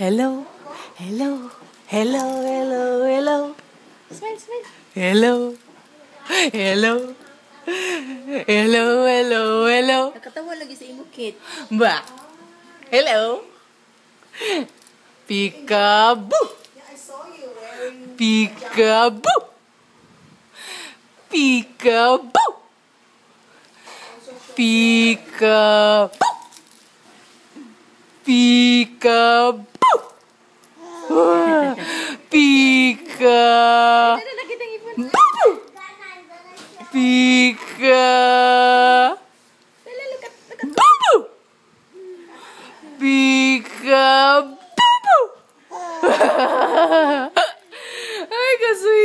Hello, hello, hello, hello, hello. Hello, hello. Hello, hello, hello. Nakatawa lagi si imo, Kit. Hello. pikabu, pikabu, pikabu, pikabu, pikabu. Pika. Boo boo. Pika. Boo boo.